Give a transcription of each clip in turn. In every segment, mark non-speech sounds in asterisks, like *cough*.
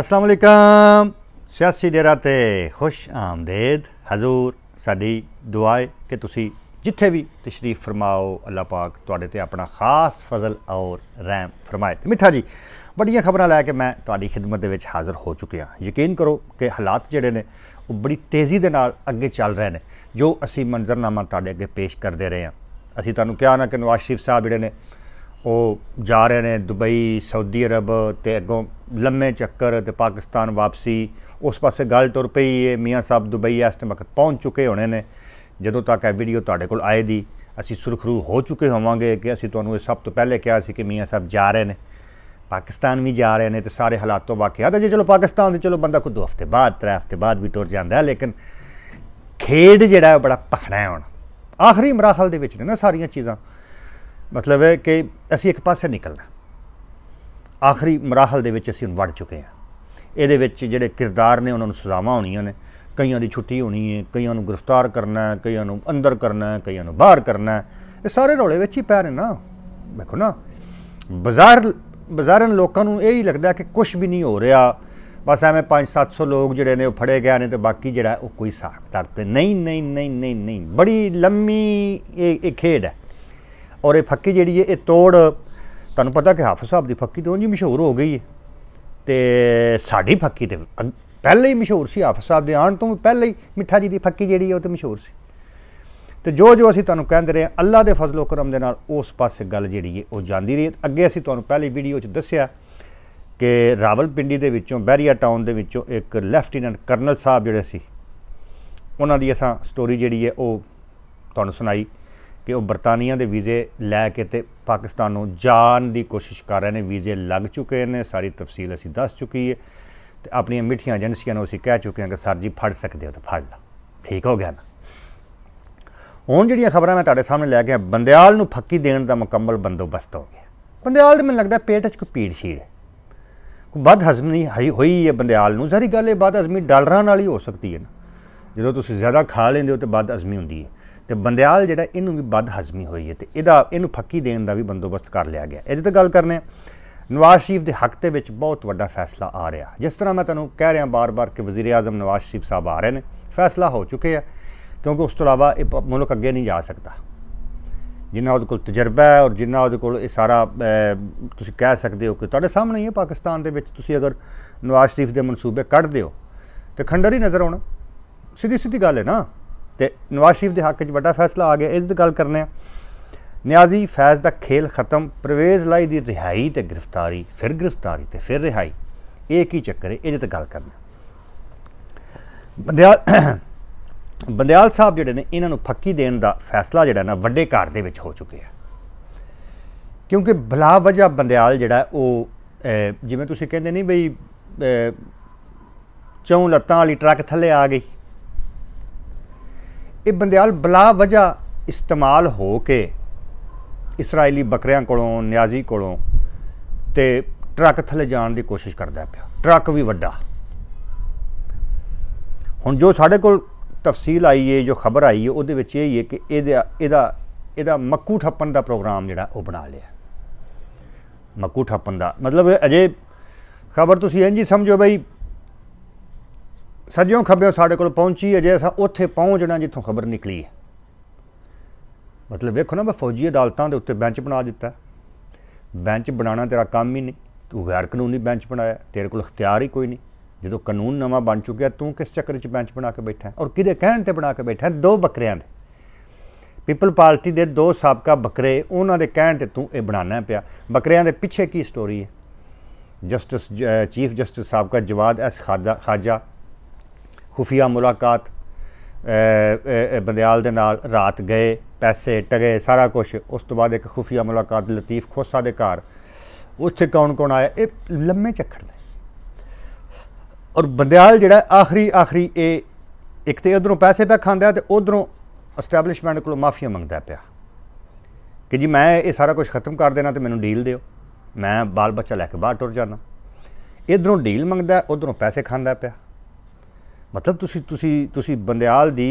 ਅਸਲਾਮ ਅਲੈਕਮ ਸਿਆਸੀ ਡੇਰਾ ਤੇ ਖੁਸ਼ ਆਮਦੇਦ ਹਜ਼ੂਰ ਸਾਡੀ ਦੁਆਏ ਕਿ ਤੁਸੀਂ ਜਿੱਥੇ ਵੀ ਤਸ਼ਰੀਫ ਫਰਮਾਓ ਅੱਲਾਹ ਪਾਕ ਤੁਹਾਡੇ ਤੇ ਆਪਣਾ ਖਾਸ ਫਜ਼ਲ ਔਰ ਰਹਿਮ ਫਰਮਾਏ ਮਿੱਠਾ ਜੀ ਵੱਡੀਆਂ ਖਬਰਾਂ ਲੈ ਕੇ ਮੈਂ ਤੁਹਾਡੀ ਖidmat ਦੇ ਵਿੱਚ ਹਾਜ਼ਰ ਹੋ ਚੁੱਕਿਆ ਯਕੀਨ ਕਰੋ ਕਿ ਹਾਲਾਤ ਜਿਹੜੇ ਨੇ ਉਹ ਬੜੀ ਤੇਜ਼ੀ ਦੇ ਨਾਲ ਅੱਗੇ ਚੱਲ ਰਹੇ ਨੇ ਜੋ ਅਸੀਂ ਮੰਜ਼ਰਨਾਮਾ ਤੁਹਾਡੇ ਅੱਗੇ ਪੇਸ਼ ਕਰਦੇ ਰਹੇ ਹਾਂ ਅਸੀਂ ਤੁਹਾਨੂੰ ਕਿਹਾ ਨਾ ਕਿ ਨਵਾਜ਼ ਸ਼ਰੀਫ ਸਾਹਿਬ ਜਿਹੜੇ ਨੇ ਉਹ ਜਾ ਰਹੇ ਨੇ ਦੁਬਈ ਸਾਊਦੀ ਅਰਬ ਤੇ ਅੱਗੋਂ ਲੰਮੇ ਚੱਕਰ ਤੇ ਪਾਕਿਸਤਾਨ ਵਾਪਸੀ ਉਸ ਪਾਸੇ ਗੱਲ ਤੁਰ ਪਈ ਹੈ ਮੀਆਂ ਸਾਹਿਬ ਦੁਬਈ ਇਸ ਟਾਈਮ ਵਕਤ ਪਹੁੰਚ ਚੁੱਕੇ ਹੋਣੇ ਨੇ ਜਦੋਂ ਤੱਕ ਇਹ ਵੀਡੀਓ ਤੁਹਾਡੇ ਕੋਲ ਆਏ ਦੀ ਅਸੀਂ ਸੁਰਖਰੂ ਹੋ ਚੁੱਕੇ ਹੋਵਾਂਗੇ ਕਿ ਅਸੀਂ ਤੁਹਾਨੂੰ ਇਹ ਸਭ ਤੋਂ ਪਹਿਲੇ ਕਿਹਾ ਸੀ ਕਿ ਮੀਆਂ ਸਾਹਿਬ ਜਾ ਰਹੇ ਨੇ ਪਾਕਿਸਤਾਨ ਵੀ ਜਾ ਰਹੇ ਨੇ ਤੇ ਸਾਰੇ ਹਾਲਾਤ ਤੋਂ ਵਾਕਿਆ ਤਾਂ ਜੇ ਚਲੋ ਪਾਕਿਸਤਾਨ ਦੇ ਚਲੋ ਬੰਦਾ ਕੋ ਦੋ ਹਫ਼ਤੇ ਬਾਅਦ ਤਰੇ ਹਫ਼ਤੇ ਬਾਅਦ ਵੀ ਟੁਰ ਜਾਂਦਾ ਹੈ ਲੇਕਿਨ ਖੇਡ ਜਿਹੜਾ ਬੜਾ ਪਖੜਾ ਹੈ ਹੁਣ ਆਖਰੀ ਮਰਾਹਲ ਦੇ ਵਿੱਚ ਨੇ ਨਾ ਸਾਰੀਆਂ ਚੀਜ਼ਾਂ ਮਤਲਬ ਹੈ ਕਿ ਅਸੀਂ ਇੱਕ ਪਾਸੇ ਨਿਕਲਣਾ ਆਖਰੀ ਮਰਾਹਲ ਦੇ ਵਿੱਚ ਅਸੀਂ ਹੁਣ ਵੜ ਚੁੱਕੇ ਹਾਂ ਇਹਦੇ ਵਿੱਚ ਜਿਹੜੇ ਕਿਰਦਾਰ ਨੇ ਉਹਨਾਂ ਨੂੰ ਸਜ਼ਾਵਾਂ ਹੋਣੀਆਂ ਨੇ ਕਈਆਂ ਦੀ ਛੁੱਟੀ ਹੋਣੀ ਹੈ ਕਈਆਂ ਨੂੰ ਗ੍ਰਿਫਤਾਰ ਕਰਨਾ ਹੈ ਕਈਆਂ ਨੂੰ ਅੰਦਰ ਕਰਨਾ ਹੈ ਕਈਆਂ ਨੂੰ ਬਾਹਰ ਕਰਨਾ ਹੈ ਇਹ ਸਾਰੇ ਰੋਲੇ ਵਿੱਚ ਹੀ ਪੈ ਰਹੇ ਨਾ ਵੇਖੋ ਨਾ ਬਾਜ਼ਾਰ ਬਾਜ਼ਾਰਨ ਲੋਕਾਂ ਨੂੰ ਇਹ ਹੀ ਲੱਗਦਾ ਕਿ ਕੁਝ ਵੀ ਨਹੀਂ ਹੋ ਰਿਹਾ ਬਸ ਐਵੇਂ 5-700 ਲੋਕ ਜਿਹੜੇ ਨੇ ਉਹ ਫੜੇ ਗਏ ਨੇ ਤੇ ਬਾਕੀ ਜਿਹੜਾ ਉਹ ਕੋਈ ਸਾਖਦਾਰ ਤੇ ਨਹੀਂ ਨਹੀਂ ਨਹੀਂ ਨਹੀਂ ਨਹੀਂ ਬੜੀ ਲੰਮੀ ਇਹ ਖੇਡ ਹੈ ਔਰ ਇਹ ਫੱਕੀ ਜਿਹੜੀ ਹੈ ਇਹ ਤੋੜ ਤੁਹਾਨੂੰ ਪਤਾ ਕਿ ਹਾਫਿਜ਼ ਸਾਹਿਬ ਦੀ ਫੱਕੀ ਤੋਂ ਜੀ ਮਸ਼ਹੂਰ ਹੋ ਗਈ ਹੈ ਤੇ ਸਾਡੀ ਫੱਕੀ ਤੇ ਪਹਿਲੇ ਹੀ ਮਸ਼ਹੂਰ ਸੀ ਹਾਫਿਜ਼ ਸਾਹਿਬ ਦੇ ਆਣ ਤੋਂ ਪਹਿਲੇ ਹੀ ਮਿੱਠਾ ਜੀ ਦੀ ਫੱਕੀ ਜਿਹੜੀ ਹੈ ਉਹ ਤੇ ਮਸ਼ਹੂਰ ਸੀ ਤੇ ਜੋ ਜੋ ਅਸੀਂ ਤੁਹਾਨੂੰ ਕਹਿੰਦੇ ਰਹੇ ਅੱਲਾ ਦੇ ਫਜ਼ਲੋ ਕਰਮ ਦੇ ਨਾਲ ਉਸ ਪਾਸੇ ਗੱਲ ਜਿਹੜੀ ਹੈ ਉਹ ਜਾਂਦੀ ਰਹੀ ਅੱਗੇ ਅਸੀਂ ਤੁਹਾਨੂੰ ਪਹਿਲੀ ਵੀਡੀਓ 'ਚ ਦੱਸਿਆ ਕਿ ਰਾਵਲਪਿੰਡੀ ਦੇ ਵਿੱਚੋਂ ਬੈਰੀਆ ਟਾਊਨ ਦੇ ਵਿੱਚੋਂ ਇੱਕ ਲੈਫਟੀਨੈਂਟ ਕਰਨਲ ਸਾਹਿਬ ਜਿਹੜੇ ਸੀ ਉਹਨਾਂ ਦੀ ਅਸਾਂ ਸਟੋਰੀ ਜਿਹੜੀ ਹੈ ਉਹ ਤੁਹਾਨੂੰ ਸੁਣਾਈ ਕਿ ਉਹ ਬਰਤਾਨੀਆ ਦੇ ਵੀਜ਼ੇ ਲੈ ਕੇ ਤੇ ਪਾਕਿਸਤਾਨ ਨੂੰ ਜਾਣ ਦੀ ਕੋਸ਼ਿਸ਼ ਕਰ ਰਹੇ ਨੇ ਵੀਜ਼ੇ ਲੱਗ ਚੁੱਕੇ ਨੇ ਸਾਰੀ ਤਫਸੀਲ ਅਸੀਂ ਦੱਸ ਚੁੱਕੀ ਹੈ ਤੇ ਆਪਣੀਆਂ ਮਿੱਠੀਆਂ ਏਜੰਸੀਆਂ ਨੂੰ ਅਸੀਂ ਕਹਿ ਚੁੱਕੇ ਹਾਂ ਕਿ ਸਰ ਜੀ ਫੜ ਸਕਦੇ ਹੋ ਤਾਂ ਫੜ ਲਾ ਠੀਕ ਹੋ ਗਿਆ ਨਾ ਹੁਣ ਜਿਹੜੀਆਂ ਖਬਰਾਂ ਮੈਂ ਤੁਹਾਡੇ ਸਾਹਮਣੇ ਲੈ ਕੇ ਆ ਬੰਦਿਆਲ ਨੂੰ ਫੱਕੀ ਦੇਣ ਦਾ ਮੁਕੰਮਲ ਬੰਦੋਬਸਤ ਹੋ ਗਿਆ ਬੰਦਿਆਲ ਦੇ ਮੈਨੂੰ ਲੱਗਦਾ ਪੇਟ 'ਚ ਕੋਈ ਪੀੜ ਛੀੜ ਕੋਈ ਬਦ ਹਜ਼ਮੀ ਹੋਈ ਹੈ ਬੰਦਿਆਲ ਨੂੰ ਸਾਰੀ ਗੱਲ ਇਹ ਬਦ ਹਜ਼ਮੀ ਡਾਲਰਾਂ ਨਾਲ ਹੀ ਹੋ ਸਕਦੀ ਹੈ ਨਾ ਜਦੋਂ ਤੁਸੀਂ ਜ਼ਿਆਦਾ ਖਾ ਲੈਂਦੇ ਹੋ ਤੇ ਬਦ ਹਜ਼ਮੀ ਹੁੰਦੀ ਹੈ ਤੇ ਬੰਦਿਆਲ ਜਿਹੜਾ ਇਹਨੂੰ ਵੀ ਬਦ ਹਜ਼ਮੀ ਹੋਈ ਹੈ ਤੇ ਇਹਦਾ ਇਹਨੂੰ ਫੱਕੀ ਦੇਣ ਦਾ ਵੀ ਬੰਦੋਬਸਤ ਕਰ ਲਿਆ ਗਿਆ ਇਹਦੇ ਤੇ ਗੱਲ ਕਰਨੇ ਨਵਾਜ਼ ਸ਼ਰੀਫ ਦੇ ਹੱਕ ਤੇ ਵਿੱਚ ਬਹੁਤ ਵੱਡਾ ਫੈਸਲਾ ਆ ਰਿਹਾ ਜਿਸ ਤਰ੍ਹਾਂ ਮੈਂ ਤੁਹਾਨੂੰ ਕਹਿ ਰਿਹਾ ਬਾਰ-ਬਾਰ ਕਿ ਵਜ਼ੀਰ ਆਜ਼ਮ ਨਵਾਜ਼ ਸ਼ਰੀਫ ਸਾਹਿਬ ਆ ਰਹੇ ਨੇ ਫੈਸਲਾ ਹੋ ਚੁੱਕਿਆ ਕਿਉਂਕਿ ਉਸ ਤੋਂ ਇਲਾਵਾ ਇਹ ਮੁਲਕ ਅੱਗੇ ਨਹੀਂ ਜਾ ਸਕਦਾ ਜਿੰਨਾ ਉਹਦੇ ਕੋਲ ਤਜਰਬਾ ਹੈ ਔਰ ਜਿੰਨਾ ਉਹਦੇ ਕੋਲ ਇਹ ਸਾਰਾ ਤੁਸੀਂ ਕਹਿ ਸਕਦੇ ਹੋ ਕਿ ਤੁਹਾਡੇ ਸਾਹਮਣੇ ਹੀ ਹੈ ਪਾਕਿਸਤਾਨ ਦੇ ਵਿੱਚ ਤੁਸੀਂ ਅਗਰ ਨਵਾਜ਼ ਸ਼ਰੀਫ ਦੇ ਮਨਸੂਬੇ ਕੱਢ ਦਿਓ ਤੇ ਖੰਡਰ ਹੀ ਨਜ਼ਰ ਆਉਣਾ ਸਿੱਧੀ ਸਿੱਧੀ ਗੱਲ ਹੈ ਨਾ ਤੇ ਨਵਾਜ਼ ਸ਼ਰੀਫ ਦੇ ਹੱਕ 'ਚ ਵੱਡਾ ਫੈਸਲਾ ਆ ਗਿਆ ਦੀ ਗੱਲ ਕਰਨੇ ਆ ਨਿਆਜ਼ੀ ਫੈਜ਼ ਦਾ ਖੇਲ ਖਤਮ ਪ੍ਰਵੇਜ਼ ਲਈ ਦੀ ਰਿਹਾਈ ਤੇ ਗ੍ਰਿਫਤਾਰੀ ਫਿਰ ਗ੍ਰਿਫਤਾਰੀ ਤੇ ਫਿਰ ਰਿਹਾਈ ਇਹ ਕੀ ਚੱਕਰ ਹੈ ਇਹਦੇ ਤੇ ਗੱਲ ਕਰਨੇ ਬੰਦਿਆਲ *coughs* ਬੰਦਿਆਲ ਸਾਹਿਬ ਜਿਹੜੇ ਨੇ ਇਹਨਾਂ ਨੂੰ ਫੱਕੀ ਦੇਣ ਦਾ ਫੈਸਲਾ ਜਿਹੜਾ ਨਾ ਵੱਡੇ ਘਰ ਦੇ ਵਿੱਚ ਹੋ ਚੁੱਕਿਆ ਕਿਉਂਕਿ ਭਲਾ ਵਜਾ ਬੰਦਿਆਲ ਜਿਹੜਾ ਉਹ ਜਿਵੇਂ ਤੁਸੀਂ ਕਹਿੰਦੇ ਨਹੀਂ ਬਈ ਚੌਂ ਲੱਤਾਂ ਵਾਲੀ ਟਰੱਕ ਥੱਲੇ ਆ ਗਈ ਇਹ ਬੰਦਿਆਲ ਬਲਾ ਵਜਾ ਇਸਤੇਮਾਲ ਹੋ ਕੇ ਇਸرائیਲੀ ਬੱਕਰਿਆਂ ਕੋਲੋਂ ਨਿਆਜ਼ੀ ਕੋਲੋਂ ਤੇ ਟਰੱਕ ਥੱਲੇ ਜਾਣ ਦੀ ਕੋਸ਼ਿਸ਼ ਕਰਦਾ ਪਿਆ ਟਰੱਕ ਵੀ ਵੱਡਾ ਹੁਣ ਜੋ ਸਾਡੇ ਕੋਲ ਤਫਸੀਲ ਆਈ ਏ ਜੋ ਖਬਰ ਆਈ ਏ ਉਹਦੇ ਵਿੱਚ ਇਹ ਹੀ ਏ ਕਿ ਇਹਦਾ ਇਹਦਾ ਇਹਦਾ ਮੱਕੂ ਠੱਪਣ ਦਾ ਪ੍ਰੋਗਰਾਮ ਜਿਹੜਾ ਉਹ ਬਣਾ ਲਿਆ ਮੱਕੂ ਠੱਪਣ ਦਾ ਮਤਲਬ ਅਜੇ ਖਬਰ ਤੁਸੀਂ ਇੰਜ ਹੀ ਸਮਝੋ ਬਈ ਸੱਜਿਓਂ ਖੱਬਿਓਂ ਸਾਡੇ ਕੋਲ ਪਹੁੰਚੀ ਅਜੇ ਅਸਾਂ ਉੱਥੇ ਪਹੁੰਚਣਾ ਜਿੱਥੋਂ ਖਬਰ ਨਿਕਲੀ ਹੈ ਮਤਲਬ ਵੇਖੋ ਨਾ ਮੈਂ ਫੌਜੀ ਅਦਾਲਤਾਂ ਦੇ ਉੱਤੇ ਬੈਂਚ ਬਣਾ ਦਿੱਤਾ ਬੈਂਚ ਬਣਾਉਣਾ ਤੇਰਾ ਕੰਮ ਹੀ ਨਹੀਂ ਤੂੰ ਗੈਰ ਕਾਨੂੰਨੀ ਬੈਂਚ ਬਣਾਇਆ ਤੇਰੇ ਕੋਲ ਇਖਤਿਆਰ ਹੀ ਕੋਈ ਨਹੀਂ ਜਦੋਂ ਕਾਨੂੰਨ ਨਵਾਂ ਬਣ ਚੁੱਕਿਆ ਤੂੰ ਕਿਸ ਚੱਕਰ 'ਚ ਬੈਂਚ ਬਣਾ ਕੇ ਬੈਠਾ ਔਰ ਕਿਹਦੇ ਕਹਿਣ ਤੇ ਬਣਾ ਕੇ ਬੈਠਾ ਦੋ ਬੱਕਰਿਆਂ ਦੇ ਪੀਪਲ ਪਾਰਟੀ ਦੇ ਦੋ ਸਾਬਕਾ ਬੱਕਰੇ ਉਹਨਾਂ ਦੇ ਕਹਿਣ ਤੇ ਤੂੰ ਇਹ ਬਣਾਣਾ ਪਿਆ ਬੱਕਰਿਆਂ ਦੇ ਪਿੱਛੇ ਕੀ ਸਟੋਰੀ ਹੈ ਜਸਟਿਸ ਚੀਫ ਜਸਟਿਸ ਸਾਬਕਾ ਜਵਾਦ ਐਸ ਖਾਜਾ ਖੁਫੀਆ ਮੁਲਾਕਾਤ ਬੰਦਿਆਲ ਦੇ ਨਾਲ ਰਾਤ ਗਏ ਪੈਸੇ ਟਗੇ ਸਾਰਾ ਕੁਝ ਉਸ ਤੋਂ ਬਾਅਦ ਇੱਕ ਖੁਫੀਆ ਮੁਲਾਕਾਤ ਲਤੀਫ ਖੋਸਾ ਦੇ ਘਰ ਉੱਥੇ ਕੌਣ ਕੌਣ ਆਇਆ ਇਹ ਲੰਮੇ ਚੱਕਰ ਨੇ ਔਰ ਬੰਦਿਆਲ ਜਿਹੜਾ ਆਖਰੀ ਆਖਰੀ ਇਹ ਇੱਕ ਤੇ ਉਧਰੋਂ ਪੈਸੇ ਪੈ ਖਾਂਦਾ ਤੇ ਉਧਰੋਂ ਐਸਟੈਬਲਿਸ਼ਮੈਂਟ ਕੋਲੋਂ ਮਾਫੀਆ ਮੰਗਦਾ ਪਿਆ ਕਿ ਜੀ ਮੈਂ ਇਹ ਸਾਰਾ ਕੁਝ ਖਤਮ ਕਰ ਦੇਣਾ ਤੇ ਮੈਨੂੰ ਡੀਲ ਦਿਓ ਮੈਂ ਬਾਲ ਬੱਚਾ ਲੈ ਕੇ ਬਾਹਰ ਟੁਰ ਜਾਣਾ ਇਧਰੋਂ ਡੀਲ ਮੰਗਦਾ ਉਧਰੋਂ ਪੈਸੇ ਖਾਂਦਾ ਪਿਆ ਮਤਲਬ ਤੁਸੀਂ ਤੁਸੀਂ ਤੁਸੀਂ ਬੰਦਿਆਲ ਦੀ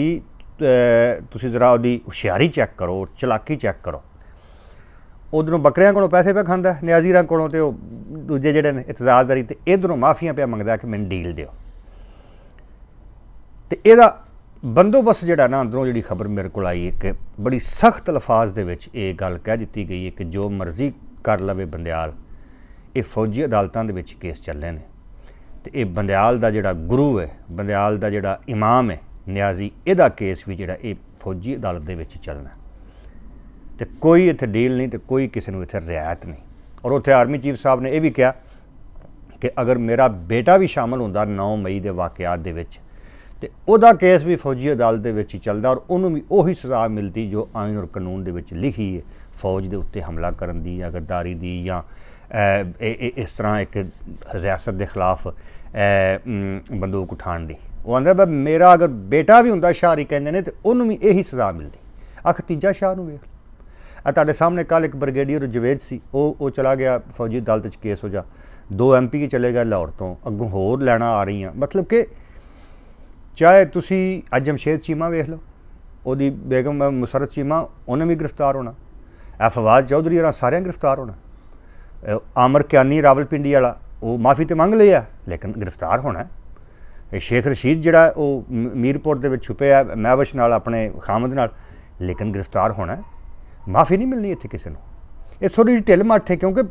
ਤੁਸੀਂ ਜ਼ਰਾ ਉਹਦੀ ਹੁਸ਼ਿਆਰੀ ਚੈੱਕ ਕਰੋ ਚਲਾਕੀ ਚੈੱਕ ਕਰੋ ਉਧਰੋਂ ਬੱਕਰਿਆਂ ਕੋਲੋਂ ਪੈਸੇ ਪਿਆ ਖਾਂਦਾ ਨਿਆਜ਼ੀਰਾਂ ਕੋਲੋਂ ਤੇ ਉਹ ਦੂਜੇ ਜਿਹੜੇ ਨੇ ਇਤਜ਼ਾਜ਼ਦਾਰੀ ਤੇ ਇਧਰੋਂ ਮਾਫੀਆਂ ਪਿਆ ਮੰਗਦਾ ਕਿ ਮੈਨੂੰ ਡੀਲ ਦਿਓ ਤੇ ਇਹਦਾ ਬੰਦੋਬਸ ਜਿਹੜਾ ਨਾ ਅੰਦਰੋਂ ਜਿਹੜੀ ਖਬਰ ਮੇਰੇ ਕੋਲ ਆਈ ਇੱਕ ਬੜੀ ਸਖਤ ਲਫ਼ਾਜ਼ ਦੇ ਵਿੱਚ ਇਹ ਗੱਲ ਕਹਿ ਦਿੱਤੀ ਗਈ ਹੈ ਕਿ ਜੋ ਮਰਜ਼ੀ ਕਰ ਲਵੇ ਬੰਦਿਆਲ ਇਹ ਫੌਜੀ ਅਦਾਲਤਾਂ ਦੇ ਵਿੱਚ ਕੇਸ ਚੱਲੇ ਨੇ ਤੇ ਇਹ ਬੰਦਿਆਲ ਦਾ ਜਿਹੜਾ ਗੁਰੂ ਹੈ ਬੰਦਿਆਲ ਦਾ ਜਿਹੜਾ ਇਮਾਮ ਹੈ ਨਿਆਜ਼ੀ ਇਹਦਾ ਕੇਸ ਵੀ ਜਿਹੜਾ ਇਹ ਫੌਜੀ ਅਦਾਲਤ ਦੇ ਵਿੱਚ ਚੱਲਣਾ ਤੇ ਕੋਈ ਇੱਥੇ ਡੀਲ ਨਹੀਂ ਤੇ ਕੋਈ ਕਿਸੇ ਨੂੰ ਇੱਥੇ ਰਿਆਇਤ ਨਹੀਂ ਔਰ ਉੱਥੇ ਆਰਮੀ ਚੀਫ ਸਾਹਿਬ ਨੇ ਇਹ ਵੀ ਕਿਹਾ ਕਿ ਅਗਰ ਮੇਰਾ ਬੇਟਾ ਵੀ ਸ਼ਾਮਲ ਹੁੰਦਾ 9 ਮਈ ਦੇ ਵਾਕਿਆਤ ਦੇ ਵਿੱਚ ਤੇ ਉਹਦਾ ਕੇਸ ਵੀ ਫੌਜੀ ਅਦਾਲਤ ਦੇ ਵਿੱਚ ਹੀ ਚੱਲਦਾ ਔਰ ਉਹਨੂੰ ਵੀ ਉਹੀ ਸਜ਼ਾ ਮਿਲਦੀ ਜੋ ਆਇਨ ਔਰ ਕਾਨੂੰਨ ਦੇ ਵਿੱਚ ਲਿਖੀ ਹੈ ਫੌਜ ਦੇ ਉੱਤੇ ਹਮਲਾ ਕਰਨ ਦੀ ਜਾਂ ਗਦਾਰੀ ਦੀ ਜਾਂ ਇਸ ਤਰ੍ਹਾਂ ਇੱਕ ਰਿਆਸਤ ਦੇ ਖਿਲਾਫ ਬੰਦੂਕ ਉਠਾਣ ਦੀ ਉਹ ਅੰਦਰ ਬਾ ਮੇਰਾ ਅਗਰ ਬੇਟਾ ਵੀ ਹੁੰਦਾ ਸ਼ਾਹ ਹੀ ਕਹਿੰਦੇ ਨੇ ਤੇ ਉਹਨੂੰ ਵੀ ਇਹੀ ਸਜ਼ਾ ਮਿਲਦੀ ਆ ਖਤੀਜਾ ਸ਼ਾਹ ਨੂੰ ਵੇਖ ਆ ਤੁਹਾਡੇ ਸਾਹਮਣੇ ਕੱਲ ਇੱਕ ਬ੍ਰਿਗੇਡੀਅਰ ਜਵੇਦ ਸੀ ਉਹ ਉਹ ਚਲਾ ਗਿਆ ਫੌਜੀ ਅਦਾਲਤ 'ਚ ਕੇਸ ਹੋ ਜਾ ਦੋ ਐਮਪੀ ਚਲੇ ਗਏ ਲਾਹੌਰ ਤੋਂ ਅੱਗੋਂ ਹੋਰ ਲੈਣਾ ਆ ਰਹੀਆਂ ਮਤਲਬ ਕਿ ਚਾਹੇ ਤੁਸੀਂ ਅਜਮਸ਼ੇਦ ਚੀਮਾ ਵੇਖ ਲਓ ਉਹਦੀ ਬੇਗਮ ਮੁਸਰਤ ਚੀਮਾ ਉਹਨੇ ਵੀ ਗ੍ਰਿਫਤਾਰ ਹੋਣਾ ਅਫਵਾਜ਼ ਚੌਧਰੀ ਹੋਰਾਂ ਸਾਰਿਆਂ ਗ੍ਰਿਫਤਾਰ ਹੋਣਾ ਆਮਰ ਕਿਆਨੀ ਰਾਵਲਪਿੰਡੀ ਵਾਲਾ ਉਹ ਮਾਫੀ ਤੇ ਮੰਗ ਲਿਆ ਲੇਕਿਨ ਗ੍ਰਿਫਤਾਰ ਹੋਣਾ ਇਹ ਸ਼ੇਖ ਰਸ਼ੀਦ ਜਿਹੜਾ ਉਹ ਮੀਰਪੁਰ ਦੇ ਵਿੱਚ ਛੁਪਿਆ ਹੈ ਮਹਿਵਸ਼ ਨਾਲ ਆਪਣੇ ਖਾਮਦ ਨਾਲ ਲੇਕਿਨ ਗ੍ਰਿਫਤਾਰ ਹੋਣਾ ਮਾਫੀ ਨਹੀਂ ਮਿਲਣੀ ਇੱਥੇ ਕਿਸੇ ਨੂੰ ਇਹ ਥੋੜੀ ਢਿੱਲ ਮੱਠ ਹੈ ਕਿਉਂਕਿ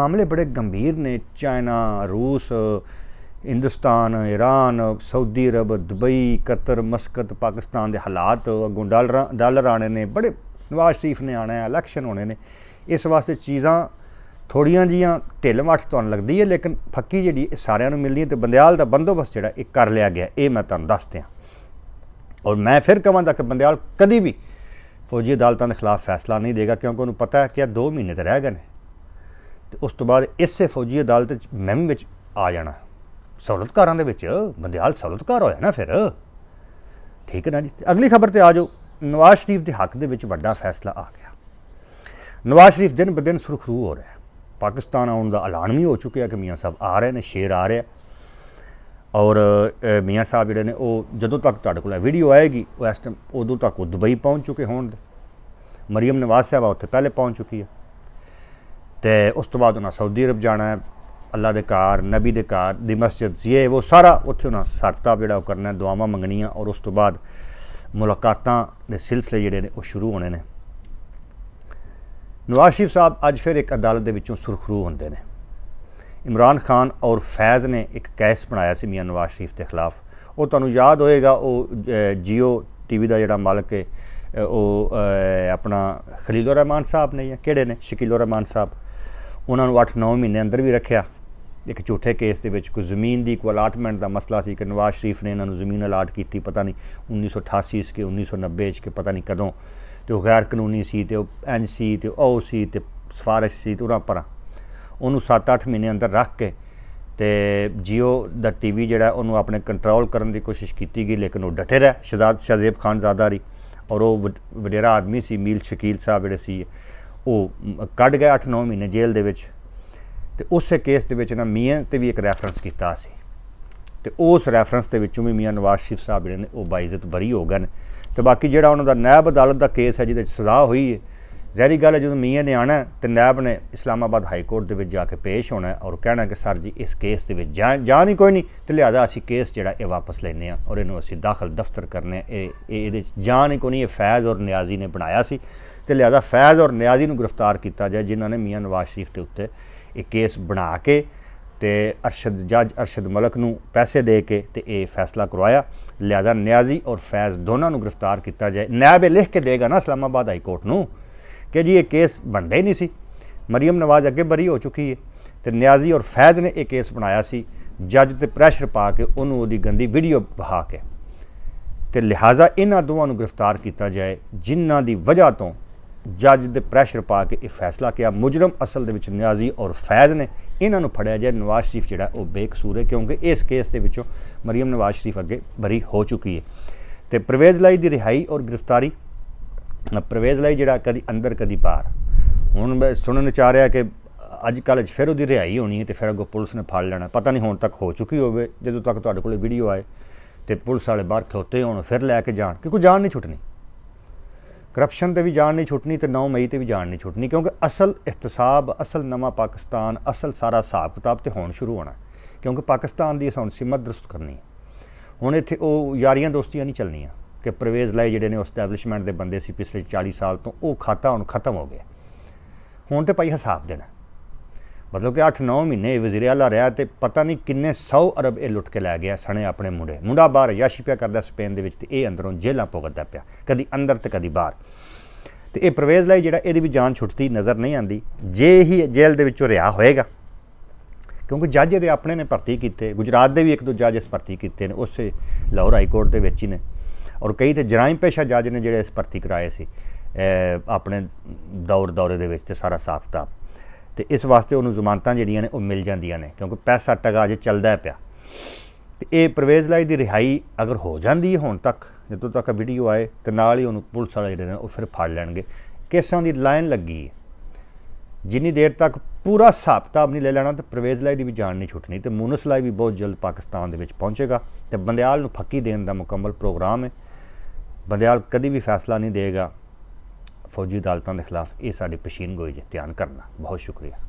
ਮਾਮਲੇ ਬੜੇ ਗੰਭੀਰ ਨੇ ਚਾਈਨਾ ਰੂਸ ਹਿੰਦੁਸਤਾਨ ਈਰਾਨ ਸਾਊਦੀ ਅਰਬ ਦੁਬਈ ਕਤਰ ਮਸਕਤ ਪਾਕਿਸਤਾਨ ਦੇ ਹਾਲਾਤ ਅਗੋਂ ਡਾਲਰ ਡਾਲਰ ਆਣੇ ਨੇ ਬੜੇ ਨਵਾਜ਼ ਸ਼ਰੀਫ ਨੇ ਆਣਾ ਹੈ ਇਲੈਕਸ਼ਨ ਹੋਣੇ ਨੇ ਇਸ ਵਾਸਤੇ ਚੀਜ਼ਾਂ ਥੋੜੀਆਂ ਜੀਆਂ ਢਿੱਲ ਮੱਠ ਤੁਹਾਨੂੰ ਲੱਗਦੀ ਹੈ ਲੇਕਿਨ ਫੱਕੀ ਜਿਹੜੀ ਸਾਰਿਆਂ ਨੂੰ ਮਿਲਦੀ ਹੈ ਤੇ ਬੰਦਿਆਲ ਦਾ ਬੰਦੋਬਸਤ ਜਿਹੜਾ ਇਹ ਕਰ ਲਿਆ ਗਿਆ ਇਹ ਮੈਂ ਤੁਹਾਨੂੰ ਦੱਸ ਦਿਆਂ ਔਰ ਮੈਂ ਫਿਰ ਕਹਾਂਦਾ ਕਿ ਬੰਦਿਆਲ ਕਦੀ ਵੀ ਫੌਜੀ ਅਦਾਲਤਾਂ ਦੇ ਖਿਲਾਫ ਫੈਸਲਾ ਨਹੀਂ ਦੇਗਾ ਕਿਉਂਕਿ ਉਹਨੂੰ ਪਤਾ ਹੈ ਕਿ ਆ 2 ਮਹੀਨੇ ਤੇ ਰਹਿ ਗਏ ਨੇ ਤੇ ਉਸ ਤੋਂ ਬਾਅਦ ਇਸੇ ਫੌਜੀ ਅਦਾਲਤ ਵਿੱਚ ਮੈਂ ਵਿੱਚ ਆ ਜਾਣਾ ਸਹੂਲਤਕਾਰਾਂ ਦੇ ਵਿੱਚ ਬੰਦਿਆਲ ਸਹੂਲਤਕਾਰ ਹੋਇਆ ਨਾ ਫਿਰ ਠੀਕ ਹੈ ਨਾ ਜੀ ਅਗਲੀ ਖਬਰ ਤੇ ਆ ਜਾਓ ਨਵਾਜ਼ ਸ਼ਰੀਫ ਦੇ ਹੱਕ ਦੇ ਵਿੱਚ ਵੱਡਾ ਫੈਸਲਾ ਆ ਗਿਆ ਨਵਾਜ਼ ਸ਼ਰੀਫ ਦਿਨ ਬਦਿਨ ਸੁਰਖਰੂ ਹੋ ਰਿਹਾ ਪਾਕਿਸਤਾਨ ਆਉਣ ਦਾ ਐਲਾਨ ਵੀ ਹੋ ਚੁੱਕਿਆ ਕਿ ਮੀਆਂ ਸਾਹਿਬ ਆ ਰਹੇ ਨੇ ਸ਼ੇਰ ਆ ਰਿਹਾ ਔਰ ਮੀਆਂ ਸਾਹਿਬ ਜਿਹੜੇ ਨੇ ਉਹ ਜਦੋਂ ਤੱਕ ਤੁਹਾਡੇ ਕੋਲ ਵੀਡੀਓ ਆਏਗੀ ਉਹ ਇਸ ਟਾਈਮ ਉਦੋਂ ਤੱਕ ਉਹ ਦੁਬਈ ਪਹੁੰਚ ਚੁੱਕੇ ਹੋਣ ਮਰੀਮ ਨਵਾਜ਼ ਸਾਹਿਬਾ ਉੱਥੇ ਪਹਿਲੇ ਪਹੁੰਚ ਚੁੱਕੀ ਹੈ ਤੇ ਉਸ ਤੋਂ ਬਾਅਦ ਉਹਨਾਂ ਸਾਊਦੀ ਅਰਬ ਜਾਣਾ ਹੈ ਅੱਲਾ ਦੇ ਘਰ ਨਬੀ ਦੇ ਘਰ ਦੀ ਮਸਜਿਦ ਇਹ ਉਹ ਸਾਰਾ ਉੱਥੇ ਉਹਨਾਂ ਸਰਤਾ ਜਿਹੜਾ ਉਹ ਕਰਨਾ ਦੁਆਵਾਂ ਮੰਗਣੀਆਂ ਔਰ ਉਸ ਤੋਂ ਬਾਅਦ ਮੁਲਾਕਾਤਾਂ ਦੇ ਸਿਲਸਿਲੇ ਜਿਹੜੇ ਨੇ ਉਹ ਸ਼ੁਰੂ ਹੋਣੇ ਨੇ ਨਵਾਜ਼ ਸ਼ਰੀਫ ਸਾਹਿਬ ਅੱਜ ਫਿਰ ਇੱਕ ਅਦਾਲਤ ਦੇ ਵਿੱਚੋਂ ਸੁਰਖਰੂ ਹੁੰਦੇ ਨੇ ਇਮਰਾਨ ਖਾਨ ਔਰ ਫੈਜ਼ ਨੇ ਇੱਕ ਕੇਸ ਬਣਾਇਆ ਸੀ ਮੀਆਂ ਨਵਾਜ਼ ਸ਼ਰੀਫ ਦੇ ਖਿਲਾਫ ਉਹ ਤੁਹਾਨੂੰ ਯਾਦ ਹੋਏਗਾ ਉਹ ਜੀਓ ਟੀਵੀ ਦਾ ਜਿਹੜਾ ਮਾਲਕ ਹੈ ਉਹ ਆਪਣਾ ਖਲੀਲੁਰ ਰਹਿਮਾਨ ਸਾਹਿਬ ਨੇ ਜਾਂ ਕਿਹੜੇ ਨੇ ਸ਼ਕੀਲੁਰ ਰਹਿਮਾਨ ਸਾਹਿਬ ਉਹਨਾਂ ਨੂੰ 8-9 ਮਹੀਨੇ ਅੰਦਰ ਵੀ ਰੱਖਿਆ ਇੱਕ ਝੂਠੇ ਕੇਸ ਦੇ ਵਿੱਚ ਕੋ ਜ਼ਮੀਨ ਦੀ ਕੋ ਅਲਾਟਮੈਂਟ ਦਾ ਮਸਲਾ ਸੀ ਕਿ ਨਵਾਜ਼ ਸ਼ਰੀਫ ਨੇ ਇਹਨਾਂ ਨੂੰ ਜ਼ਮੀਨ ਅਲਾਟ ਕੀਤੀ ਪਤਾ ਨਹੀਂ 1988 ਚ ਕਿ 1990 ਚ ਕਿ ਪਤਾ ਨਹੀਂ ਕਦੋਂ ਤੇ ਉਹ ਗੈਰ ਕਾਨੂੰਨੀ ਸੀ ਤੇ ਉਹ ਐਨਸੀ ਤੇ ਉਹ ਸੀ ਤੇ ਸਫਾਰਿਸ਼ ਸੀ ਤੇ ਉਹਨਾਂ ਉਹਨੂੰ 7-8 ਮਹੀਨੇ ਅੰਦਰ ਰੱਖ ਕੇ ਤੇ ਜੀਓ ਦਾ ਟੀਵੀ ਜਿਹੜਾ ਉਹਨੂੰ ਆਪਣੇ ਕੰਟਰੋਲ ਕਰਨ ਦੀ ਕੋਸ਼ਿਸ਼ ਕੀਤੀ ਗਈ ਲੇਕਿਨ ਉਹ ਡਟੇ ਰਹਿ ਸ਼ਹਾਦਤ ਸ਼ਜ਼ੇਬ ਖਾਨ ਜ਼ਾਦਾਰੀ ਔਰ ਉਹ ਵਡੇਰਾ ਆਦਮੀ ਸੀ ਮੀਲ ਸ਼ਕੀਲ ਸਾਹਿਬ ਜਿਹੜੇ ਸੀ ਉਹ ਕੱਢ ਗਏ 8-9 ਮਹੀਨੇ ਜੇਲ੍ਹ ਦੇ ਵਿੱਚ ਤੇ ਉਸੇ ਕੇਸ ਦੇ ਵਿੱਚ ਨਾ ਮੀਆਂ ਤੇ ਵੀ ਇੱਕ ਰੈਫਰੈਂਸ ਕੀਤਾ ਸੀ ਤੇ ਉਸ ਰੈਫਰੈਂਸ ਦੇ ਵਿੱਚੋਂ ਵੀ ਮੀਆਂ ਨਵਾਜ਼ ਸ਼ਰੀਫ ਸਾਹਿਬ ਜਿਹੜੇ ਨੇ ਉਹ ਬਾਇਜ਼ਤ ਬਰੀ ਹੋ ਗਏ ਤੇ ਬਾਕੀ ਜਿਹੜਾ ਉਹਨਾਂ ਦਾ ਨੈਬ ਅਦਾਲਤ ਦਾ ਕੇਸ ਹੈ ਜਿਹਦੇ ਵਿੱਚ ਸਜ਼ਾ ਹੋਈ ਹੈ ਜ਼ਹਿਰੀ ਗੱਲ ਹੈ ਜਦੋਂ ਮੀਆਂ ਨੇ ਆਣਾ ਤੇ ਨੈਬ ਨੇ ਇਸਲਾਮਾਬਾਦ ਹਾਈ ਕੋਰਟ ਦੇ ਵਿੱਚ ਜਾ ਕੇ ਪੇਸ਼ ਹੋਣਾ ਔਰ ਕਹਿਣਾ ਕਿ ਸਰ ਜੀ ਇਸ ਕੇਸ ਦੇ ਵਿੱਚ ਜਾਂ ਜਾਂ ਨਹੀਂ ਕੋਈ ਨਹੀਂ ਤੇ ਲਿਆਦਾ ਅਸੀਂ ਕੇਸ ਜਿਹੜਾ ਇਹ ਵਾਪਸ ਲੈਨੇ ਆ ਔਰ ਇਹਨੂੰ ਅਸੀਂ ਦਾਖਲ ਦਫ਼ਤਰ ਕਰਨੇ ਇਹ ਇਹਦੇ ਵਿੱਚ ਜਾਂ ਨਹੀਂ ਕੋਈ ਨਹੀਂ ਇਹ ਫੈਜ਼ ਔਰ ਨਿਆਜ਼ੀ ਨੇ ਬਣਾਇਆ ਸੀ ਤੇ ਲਿਆਦਾ ਫੈਜ਼ ਔਰ ਨਿਆਜ਼ੀ ਨੂੰ ਗ੍ਰਿਫਤਾਰ ਕੀਤਾ ਜਾਏ ਜਿਨ੍ਹਾਂ ਨੇ ਮੀਆਂ ਨਵਾਜ਼ ਸ਼ਰੀਫ ਦੇ ਉੱਤੇ ਇਹ ਕੇਸ ਬਣਾ ਕੇ ਤੇ ਅਰਸ਼ਦ ਜੱਜ ਅਰਸ਼ਦ ਮਲਕ ਨੂੰ ਪੈਸੇ ਦੇ ਕੇ ਤੇ ਇਹ ਫੈਸਲਾ ਕਰਵਾਇਆ ਲਿਆਦਾ ਨਿਆਜ਼ੀ ਔਰ ਫੈਜ਼ ਦੋਨਾਂ ਨੂੰ ਗ੍ਰਿਫਤਾਰ ਕੀਤਾ ਜਾਏ ਨਾਇਬ ਲਿਖ ਕੇ ਦੇਗਾ ਨਾ ਇਸਲਾਮਾਬਾਦ ਹਾਈ ਕੋਰਟ ਨੂੰ ਕਿ ਜੀ ਇਹ ਕੇਸ ਬਣਦਾ ਹੀ ਨਹੀਂ ਸੀ ਮਰੀਮ ਨਵਾਜ਼ ਅੱਗੇ ਬਰੀ ਹੋ ਚੁੱਕੀ ਹੈ ਤੇ ਨਿਆਜ਼ੀ ਔਰ ਫੈਜ਼ ਨੇ ਇਹ ਕੇਸ ਬਣਾਇਆ ਸੀ ਜੱਜ ਤੇ ਪ੍ਰੈਸ਼ਰ ਪਾ ਕੇ ਉਹਨੂੰ ਉਹਦੀ ਗੰਦੀ ਵੀਡੀਓ ਵਹਾ ਕੇ ਤੇ ਲਿਹਾਜ਼ਾ ਇਹਨਾਂ ਦੋਵਾਂ ਨੂੰ ਗ੍ਰਿਫਤਾਰ ਕੀਤਾ ਜਾਏ ਜਿਨ੍ਹਾਂ ਦੀ ਵਜ੍ਹਾ ਤੋਂ ਜੱਜ ਦੇ ਪ੍ਰੈਸ਼ਰ ਪਾ ਕੇ ਇਹ ਫੈਸਲਾ ਕਿਹਾ ਮੁਜਰਮ ਅਸਲ ਦੇ ਵਿੱਚ ਨਿਆਜ਼ੀ ਔਰ ਫੈਜ਼ ਨੇ ਇਹਨਾਂ ਨੂੰ ਫੜਿਆ ਜਾਏ ਨਵਾਜ਼ ਸ਼ਰੀਫ ਜਿਹੜਾ ਉਹ ਬੇਕਸੂਰ ਹੈ ਕਿਉਂਕਿ ਇਸ ਕੇਸ ਦੇ ਵਿੱਚੋਂ ਮਰੀਮ ਨਵਾਜ਼ ਸ਼ਰੀਫ ਅੱਗੇ ਬਰੀ ਹੋ ਚੁੱਕੀ ਹੈ ਤੇ ਪ੍ਰਵੇਜ਼ ਲਾਈ ਦੀ ਰਿਹਾਈ ਔਰ ਗ੍ਰਿਫਤਾਰੀ ਪ੍ਰਵੇਜ਼ ਲਾਈ ਜਿਹੜਾ ਕਦੀ ਅੰਦਰ ਕਦੀ ਬਾਹਰ ਹੁਣ ਮੈਂ ਸੁਣਨ ਚਾ ਰਿਹਾ ਕਿ ਅੱਜ ਕੱਲ੍ਹ ਫਿਰ ਉਹਦੀ ਰਿਹਾਈ ਹੋਣੀ ਹੈ ਤੇ ਫਿਰ ਅੱਗੋਂ ਪੁਲਿਸ ਨੇ ਫੜ ਲੈਣਾ ਪਤਾ ਨਹੀਂ ਹੁਣ ਤੱਕ ਹੋ ਚੁੱਕੀ ਹੋਵੇ ਜਦੋਂ ਤੱਕ ਤੁਹਾਡੇ ਕੋਲੇ ਵੀਡੀਓ ਆਏ ਤੇ ਪੁਲਿਸ ਵਾਲੇ ਬਾਹਰ ਖੋਤੇ ਹੁਣ ਫਿਰ ਲੈ ਕੇ ਜਾਣ ਕਿਉਂਕਿ ਜਾਣ ਨਹੀਂ ਛੁੱਟਣੀ ਕਰਪਸ਼ਨ ਤੇ ਵੀ ਜਾਣ ਨਹੀਂ ਛੁੱਟਣੀ ਤੇ 9 ਮਈ ਤੇ ਵੀ ਜਾਣ ਨਹੀਂ ਛੁੱਟਣੀ ਕਿਉਂਕਿ ਅਸਲ ਇਤਸਾਬ ਅਸਲ ਨਵਾਂ ਪਾਕਿਸਤਾਨ ਅਸਲ ਸਾਰਾ ਹਿਸਾਬ ਕਿਤਾਬ ਤੇ ਹੋਣ ਸ਼ੁਰੂ ਹੋਣਾ ਕਿਉਂਕਿ ਪਾਕਿਸਤਾਨ ਦੀ ਅਸਾਂ ਸੀਮਤ ਦਰਸਤ ਕਰਨੀ ਹੈ ਹੁਣ ਇੱਥੇ ਉਹ ਯਾਰੀਆਂ ਦੋਸਤੀਆਂ ਨਹੀਂ ਚੱਲਣੀਆਂ ਕਿ ਪ੍ਰਵੇਜ਼ ਲਾਇ ਜਿਹੜੇ ਨੇ ਐਸਟੈਬਲਿਸ਼ਮੈਂਟ ਦੇ ਬੰਦੇ ਸੀ ਪਿਛਲੇ 40 ਸਾਲ ਤੋਂ ਉਹ ਖਾਤਾ ਹੁਣ ਖਤਮ ਹੋ ਗਿਆ ਹੁਣ ਤੇ ਭਾਈ ਹਿਸਾਬ ਦੇਣਾ ਮਤਲਬ ਕਿ 8-9 ਮਹੀਨੇ ਇਹ ਵਜ਼ੀਰ ਆਲਾ ਰਿਹਾ ਤੇ ਪਤਾ ਨਹੀਂ ਕਿੰਨੇ 100 ਅਰਬ ਇਹ ਲੁੱਟ ਕੇ ਲੈ ਗਿਆ ਸਣੇ ਆਪਣੇ ਮੁੰਡੇ ਮੁੰਡਾ ਬਾਹਰ ਯਾਸ਼ੀ ਪਿਆ ਕਰਦਾ ਸਪੇਨ ਦੇ ਵਿੱਚ ਤੇ ਇਹ ਅੰਦਰੋਂ ਜੇਲਾਂ ਭੁਗਤਦਾ ਪਿਆ ਕਦੀ ਅੰਦਰ ਤੇ ਕਦੀ ਬਾਹਰ ਤੇ ਇਹ ਪ੍ਰਵੇਜ਼ ਲਈ ਜਿਹੜਾ ਇਹਦੀ ਵੀ ਜਾਨ ਛੁੱਟਦੀ ਨਜ਼ਰ ਨਹੀਂ ਆਂਦੀ ਜੇ ਹੀ ਜੇਲ੍ਹ ਦੇ ਵਿੱਚੋਂ ਰਿਹਾ ਹੋਏਗਾ ਕਿਉਂਕਿ ਜੱਜ ਇਹਦੇ ਆਪਣੇ ਨੇ ਭਰਤੀ ਕੀਤੇ ਗੁਜਰਾਤ ਦੇ ਵੀ ਇੱਕ ਦੋ ਜੱਜ ਇਸ ਭਰਤੀ ਕੀਤੇ ਨੇ ਉਸੇ ਲਾਹੌਰ ਹਾਈ ਕੋਰਟ ਦੇ ਵਿੱਚ ਹੀ ਨੇ ਔਰ ਕਈ ਤੇ ਜਰਾਇਮ ਪੇਸ਼ਾ ਜੱਜ ਨੇ ਜਿਹੜੇ ਇਸ ਭਰਤੀ ਕਰਾਏ ਸੀ ਆਪਣੇ ਦੌਰ ਦੌਰੇ ਦੇ ਵਿੱਚ ਤੇ ਸਾਰਾ ਸਾਫ ਤਾਪ ਤੇ ਇਸ ਵਾਸਤੇ ਉਹਨੂੰ ਜ਼ਮਾਨਤਾਂ ਜਿਹੜੀਆਂ ਨੇ ਉਹ ਮਿਲ ਜਾਂਦੀਆਂ ਨੇ ਕਿਉਂਕਿ ਪੈਸਾ ਟਗਾ ਜੇ ਚੱਲਦਾ ਪਿਆ ਤੇ ਇਹ ਪ੍ਰਵੇਜ਼ ਲਾਈ ਦੀ ਰਿਹਾਈ ਅਗਰ ਹੋ ਜਾਂਦੀ ਹੈ ਹੁਣ ਤੱਕ ਜਦੋਂ ਤੱਕ ਵੀਡੀਓ ਆਏ ਤੇ ਨਾਲ ਹੀ ਉਹਨੂੰ ਪੁਲਿਸ ਵਾਲੇ ਜਿਹੜੇ ਨੇ ਉਹ ਫਿਰ ਫੜ ਲੈਣਗੇ ਕੇਸਾਂ ਦੀ ਲਾਈਨ ਲੱਗੀ ਹੈ ਜਿੰਨੀ ਦੇਰ ਤੱਕ ਪੂਰਾ ਸਾਬਤਾਬ ਨਹੀਂ ਲੈ ਲੈਣਾ ਤੇ ਪ੍ਰਵੇਜ਼ ਲਾਈ ਦੀ ਵੀ ਜਾਣ ਨਹੀਂ ਛੁੱਟਣੀ ਤੇ ਮੂਨਸ ਲਾਈ ਵੀ ਬਹੁਤ ਜਲਦ ਪਾਕਿਸਤਾਨ ਦੇ ਵਿੱਚ ਪਹੁੰਚੇਗਾ ਤੇ ਬੰਦਿਆਲ ਨੂੰ ਫੱਕੀ ਦੇਣ ਦਾ ਮੁਕੰਮਲ ਪ੍ਰੋਗਰਾਮ ਹੈ ਬੰਦਿਆਲ ਕਦੀ ਵੀ ਫੈਸਲਾ ਨਹੀਂ ਦੇਗਾ ਫੌਜੀ ਅਦਾਲਤਾਂ ਦੇ ਖਿਲਾਫ ਇਹ ਸਾਡੀ ਗੋਈ ਜੀ ਧਿਆਨ ਕਰਨਾ ਬਹੁਤ ਸ਼ੁਕਰੀਆ